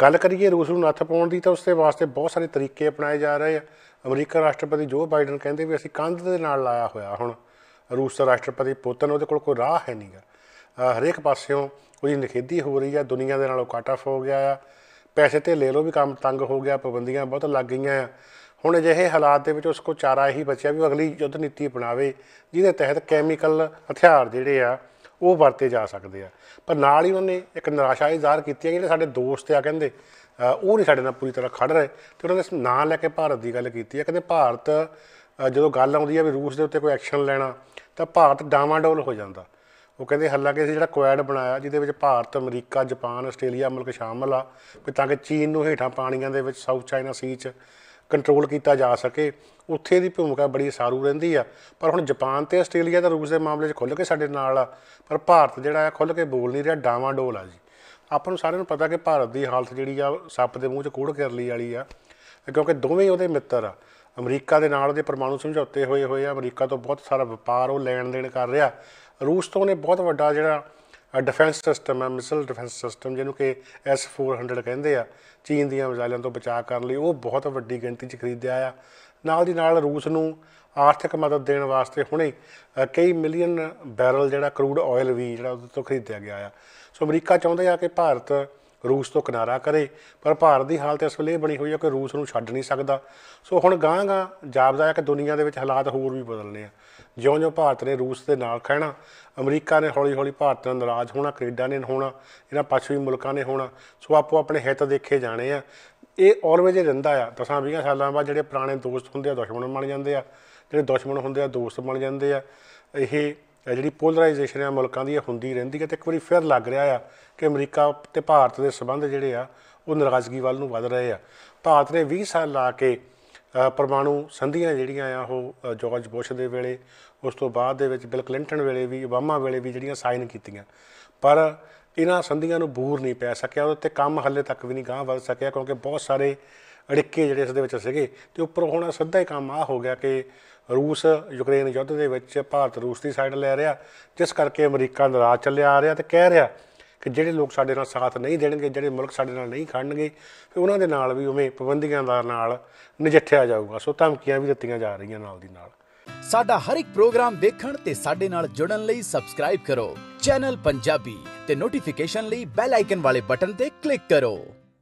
ਗੱਲ ਕਰੀਏ ਰੂਸ ਨੂੰ ਨੱਥ ਪਾਉਣ ਦੀ ਤਾਂ ਉਸ ਦੇ ਵਾਸਤੇ ਬਹੁਤ ਸਾਰੇ ਤਰੀਕੇ ਅਪਣਾਏ ਜਾ ਰਹੇ ਆ ਅਮਰੀਕਾ ਰਾਸ਼ਟਰਪਤੀ ਜੋ ਬਾਈਡਨ ਕਹਿੰਦੇ ਵੀ ਅਸੀਂ ਕੰਧ ਦੇ ਨਾਲ ਲਾਇਆ ਹੋਇਆ ਹੁਣ ਰੂਸ ਦਾ ਰਾਸ਼ਟਰਪਤੀ ਪੁਤਨ ਉਹਦੇ ਕੋਲ ਕੋਈ ਰਾਹ ਹੈ ਨਹੀਂਗਾ ਹਰੇਕ ਪਾਸਿਓਂ ਉਹਦੀ ਨਿਖੇਦੀ ਹੋ ਰਹੀ ਆ ਦੁਨੀਆ ਦੇ ਨਾਲੋਂ ਕੱਟ ਆਫ ਹੋ ਗਿਆ ਆ ਪੈਸੇ ਤੇ ਲੈ ਲੋ ਵੀ ਕੰਮ ਤੰਗ ਹੋ ਗਿਆ ਪਾਬੰਦੀਆਂ ਬਹੁਤ ਲੱਗ ਗਈਆਂ ਆ ਹੁਣ ਅਜਿਹੇ ਹਾਲਾਤ ਦੇ ਵਿੱਚ ਉਸ ਕੋ ਚਾਰਾ ਇਹੀ ਬਚਿਆ ਵੀ ਅਗਲੀ ਯੁੱਧ ਨੀਤੀ ਅਪਣਾਵੇ ਜਿਹਦੇ ਤਹਿਤ ਕੈਮੀਕਲ ਹਥਿਆਰ ਜਿਹੜੇ ਆ ਉਹ ਵਰਤੇ ਜਾ ਸਕਦੇ ਆ ਪਰ ਨਾਲ ਹੀ ਉਹਨੇ ਇੱਕ ਨਿਰਾਸ਼ਾ ਜ਼ਾਹਰ ਕੀਤੀ ਹੈ ਜਿਹੜੇ ਸਾਡੇ ਦੋਸਤ ਆ ਕਹਿੰਦੇ ਉਹ ਨਹੀਂ ਸਾਡੇ ਨਾਲ ਪੂਰੀ ਤਰ੍ਹਾਂ ਖੜ ਰਹੇ ਤੇ ਉਹਨਾਂ ਨੇ ਨਾਂ ਲੈ ਕੇ ਭਾਰਤ ਦੀ ਗੱਲ ਕੀਤੀ ਹੈ ਕਹਿੰਦੇ ਭਾਰਤ ਜਦੋਂ ਗੱਲ ਆਉਂਦੀ ਹੈ ਵੀ ਰੂਸ ਦੇ ਉੱਤੇ ਕੋਈ ਐਕਸ਼ਨ ਲੈਣਾ ਤਾਂ ਭਾਰਤ ਡੋਲ ਹੋ ਜਾਂਦਾ ਉਹ ਕਹਿੰਦੇ ਹਾਲਾਂਕਿ ਅਸੀਂ ਜਿਹੜਾ ਕੁਐਡ ਬਣਾਇਆ ਜਿਹਦੇ ਵਿੱਚ ਭਾਰਤ ਅਮਰੀਕਾ ਜਾਪਾਨ ਆਸਟ੍ਰੇਲੀਆ ਮੁਲਕ ਸ਼ਾਮਲ ਆ ਕਿ ਤਾਂ ਕਿ ਚੀਨ ਨੂੰ ਹੇਠਾਂ ਪਾਣੀਆਂ ਦੇ ਵਿੱਚ ਸਾਊਥ ਚਾਈਨਾ ਸੀ 'ਚ ਕੰਟਰੋਲ ਕੀਤਾ ਜਾ ਸਕੇ ਉੱਥੇ ਦੀ ਭੂਮਿਕਾ ਬੜੀ ਸਾਰੂ ਰਹਿੰਦੀ ਆ ਪਰ ਹੁਣ ਜਾਪਾਨ ਤੇ ਆਸਟ੍ਰੇਲੀਆ ਤਾਂ ਰੂਸ ਦੇ ਮਾਮਲੇ 'ਚ ਖੁੱਲ ਕੇ ਸਾਡੇ ਨਾਲ ਆ ਪਰ ਭਾਰਤ ਜਿਹੜਾ ਆ ਖੁੱਲ ਕੇ ਬੋਲ ਨਹੀਂ ਰਿਹਾ ਡਾਵਾ ਡੋਲ ਆ ਜੀ ਆਪਾਂ ਨੂੰ ਸਾਰਿਆਂ ਨੂੰ ਪਤਾ ਕਿ ਭਾਰਤ ਦੀ ਹਾਲਤ ਜਿਹੜੀ ਆ ਸੱਪ ਦੇ ਮੂੰਹ 'ਚ ਕੋੜ ਕਰਲੀ ਵਾਲੀ ਆ ਕਿਉਂਕਿ ਦੋਵੇਂ ਉਹਦੇ ਮਿੱਤਰ ਆ ਅਮਰੀਕਾ ਦੇ ਨਾਲ ਉਹਦੇ ਪਰਮਾਣੂ ਸਮਝੌਤੇ ਹੋਏ ਹੋਏ ਆ ਅਮਰੀਕਾ ਤੋਂ ਬਹੁਤ ਸਾਰਾ ਵਪਾਰ ਉਹ ਲੈਣ ਦੇਣ ਕਰ ਰਿਹਾ ਰੂਸ ਤੋਂ ਨੇ ਬਹੁਤ ਵੱਡਾ ਜਿਹੜਾ ਡਿਫੈਂਸ ਸਿਸਟਮ ਹੈ ਮਿਸਲ ਡਿਫੈਂਸ ਸਿਸਟਮ ਜਿਹਨੂੰ ਕਿ S400 ਕਹਿੰਦੇ ਆ ਚੀਨ ਦੀਆਂ ਮਿਜ਼ਾਈਲਾਂ ਤੋਂ ਬਚਾਅ ਕਰਨ ਲਈ ਉਹ ਬਹੁਤ ਵੱਡੀ ਗਿਣਤੀ 'ਚ ਖਰੀਦਿਆ ਆ ਨਾਲ ਦੀ ਨਾਲ ਰੂਸ ਨੂੰ ਆਰਥਿਕ ਮਦਦ ਦੇਣ ਵਾਸਤੇ ਹੁਣੇ ਕਈ ਮਿਲੀਅਨ ਬੈਰਲ ਜਿਹੜਾ ਕਰੂਡ ਆਇਲ ਵੀ ਜਿਹੜਾ ਉਹਦੇ ਤੋਂ ਖਰੀਦਿਆ ਗਿਆ ਆ ਸੋ ਅਮਰੀਕਾ ਚਾਹੁੰਦਾ ਆ ਕਿ ਭਾਰਤ ਰੂਸ ਤੋਂ ਕਿਨਾਰਾ ਕਰੇ ਪਰ ਭਾਰਤ ਦੀ ਹਾਲਤ ਇਸ ਵੇਲੇ ਬਣੀ ਹੋਈ ਹੈ ਕਿ ਰੂਸ ਨੂੰ ਛੱਡ ਨਹੀਂ ਸਕਦਾ ਸੋ ਹੁਣ ਗਾਂ-ਗਾਂ ਜਾਪਦਾ ਹੈ ਕਿ ਦੁਨੀਆ ਦੇ ਵਿੱਚ ਹਾਲਾਤ ਹੋਰ ਵੀ ਬਦਲਨੇ ਆ ਜਿਉਂ-ਜਿਉਂ ਭਾਰਤ ਨੇ ਰੂਸ ਦੇ ਨਾਲ ਖੜਨਾ ਅਮਰੀਕਾ ਨੇ ਹੌਲੀ-ਹੌਲੀ ਭਾਰਤ ਨਾਲ ਨਾਰਾਜ਼ ਹੋਣਾ ਕੈਨੇਡਾ ਨੇ ਹੋਣਾ ਇਹਨਾਂ ਪੱਛਮੀ ਮੁਲਕਾਂ ਨੇ ਹੋਣਾ ਸੋ ਆਪੋ ਆਪਣੇ ਹਿੱਤ ਦੇਖੇ ਜਾਣੇ ਆ ਇਹ ਆਲਵੇਜ਼ ਰਹਿੰਦਾ ਆ ਦਸਾਂ 20 ਸਾਲਾਂ ਬਾਅਦ ਜਿਹੜੇ ਪੁਰਾਣੇ ਦੋਸਤ ਹੁੰਦੇ ਆ ਦੁਸ਼ਮਣ ਬਣ ਜਾਂਦੇ ਆ ਜਿਹੜੇ ਦੁਸ਼ਮਣ ਹੁੰਦੇ ਆ ਦੋਸਤ ਬਣ ਜਾਂਦੇ ਆ ਇਹ ਜਿਹੜੀ ਪੋਲਰਾਈਜੇਸ਼ਨ ਆ ਮੁਲਕਾਂ ਦੀ ਹੁੰਦੀ ਰਹਿੰਦੀ ਹੈ ਤੇ ਇੱਕ ਵਾਰੀ ਫਿਰ ਲੱਗ ਰਿਹਾ ਆ ਕਿ ਅਮਰੀਕਾ ਤੇ ਭਾਰਤ ਦੇ ਸਬੰਧ ਜਿਹੜੇ ਆ ਉਹ ਨਰਾਜ਼ਗੀ ਵੱਲ ਨੂੰ ਵਧ ਰਹੇ ਆ ਭਾਰਤ ਨੇ 20 ਸਾਲ ਲਾ ਕੇ ਪਰਮਾਣੂ ਸੰਧੀਆਂ ਜਿਹੜੀਆਂ ਆ ਉਹ ਜਾਰਜ ਬੁਸ਼ ਦੇ ਵੇਲੇ ਉਸ ਤੋਂ ਬਾਅਦ ਦੇ ਵਿੱਚ ਬਿਲ ਕਲਿੰਟਨ ਵੇਲੇ ਵੀ ਓਬਾਮਾ ਵੇਲੇ ਵੀ ਜਿਹੜੀਆਂ ਸਾਈਨ ਕੀਤੀਆਂ ਪਰ ਇਹਨਾਂ ਸੰਧੀਆਂ ਨੂੰ ਬੂਰ ਨਹੀਂ ਪੈ ਸਕਿਆ ਉਹਦੇ ਤੇ ਕੰਮ ਹੱਲੇ ਤੱਕ ਵੀ ਨਹੀਂ ਗਾਂ ਵੱਧ ਸਕਿਆ ਕਿਉਂਕਿ ਬਹੁਤ ਸਾਰੇ ਅੜਿੱਕੇ ਜਿਹੜੇ ਇਸ ਦੇ ਵਿੱਚ ਸੀਗੇ ਤੇ ਉੱਪਰ ਹੁਣ ਸਿੱਧਾ ਹੀ ਕੰਮ ਆ ਹੋ ਗਿਆ ਕਿ ਰੂਸ ਯੂਕਰੇਨ ਯੁੱਧ ਦੇ ਵਿੱਚ ਭਾਰਤ ਰੂਸ ਦੀ ਸਾਈਡ ਲੈ ਰਿਹਾ ਜਿਸ ਕਰਕੇ ਅਮਰੀਕਾ ਨਾਰਾਜ਼ ਚੱਲਿਆ ਆ ਰਿਹਾ ਤੇ ਕਹਿ ਰਿਹਾ ਕਿ ਜਿਹੜੇ ਲੋਕ ਸਾਡੇ ਨਾਲ ਸਾਥ ਨਹੀਂ ਦੇਣਗੇ ਜਿਹੜੇ ਮੁਲਕ ਸਾਡੇ ਨਾਲ ਨਹੀਂ ਖੜਨਗੇ ਫਿਰ ਉਹਨਾਂ ਦੇ ਨਾਲ ਵੀ ਉਵੇਂ ਪਾਬੰਦੀਆਂ ਦਾ ਨਾਲ ਨਜਿੱਠਿਆ ਜਾਊਗਾ ਸੋ ਧਮਕੀਆਂ ਵੀ ਦਿੱਤੀਆਂ ਜਾ ਰਹੀਆਂ ਨਾਲ ਦੀ ਨਾਲ ਸਾਡਾ ਹਰ ਇੱਕ ਪ੍ਰੋਗਰਾਮ ਦੇਖਣ ਤੇ ਸਾਡੇ ਨਾਲ ਜੁੜਨ ਲਈ ਸਬਸਕ੍ਰਾਈਬ ਕਰੋ ਚੈਨਲ ਪੰਜਾਬੀ ਤੇ ਨੋਟੀਫਿਕੇਸ਼ਨ ਲਈ ਬੈਲ ਆਈਕਨ ਵਾਲੇ ਬਟਨ ਤੇ ਕਲਿੱਕ ਕਰੋ